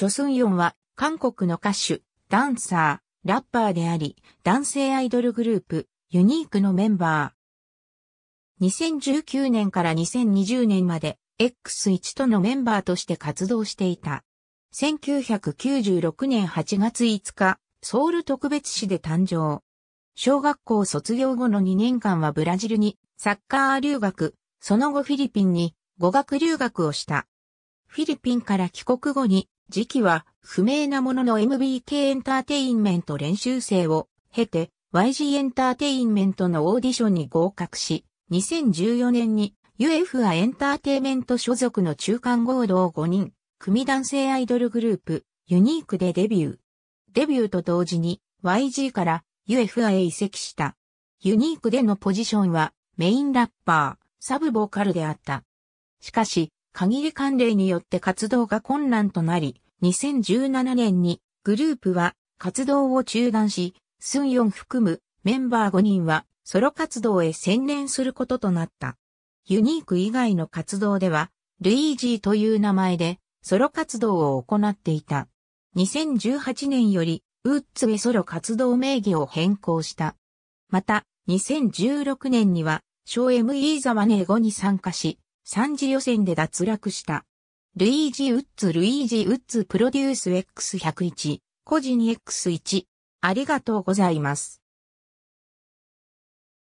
チョスンヨンは韓国の歌手、ダンサー、ラッパーであり、男性アイドルグループ、ユニークのメンバー。2019年から2020年まで X1 とのメンバーとして活動していた。1996年8月5日、ソウル特別市で誕生。小学校卒業後の2年間はブラジルにサッカー留学、その後フィリピンに語学留学をした。フィリピンから帰国後に時期は不明なものの MBK エンターテインメント練習生を経て YG エンターテインメントのオーディションに合格し、2014年に UFA エンターテイメント所属の中間合同5人、組男性アイドルグループ、ユニークでデビュー。デビューと同時に YG から UFA へ移籍した。ユニークでのポジションはメインラッパー、サブボーカルであった。しかし、限り関連によって活動が困難となり、2017年にグループは活動を中断し、スンヨン含むメンバー5人はソロ活動へ専念することとなった。ユニーク以外の活動では、ルイージーという名前でソロ活動を行っていた。2018年よりウッズへソロ活動名義を変更した。また、2016年には、小 ME ザワネー5に参加し、3次予選で脱落した。ルイージ・ウッズ・ルイージ・ウッズ・プロデュース X101、個人 X1。ありがとうございます。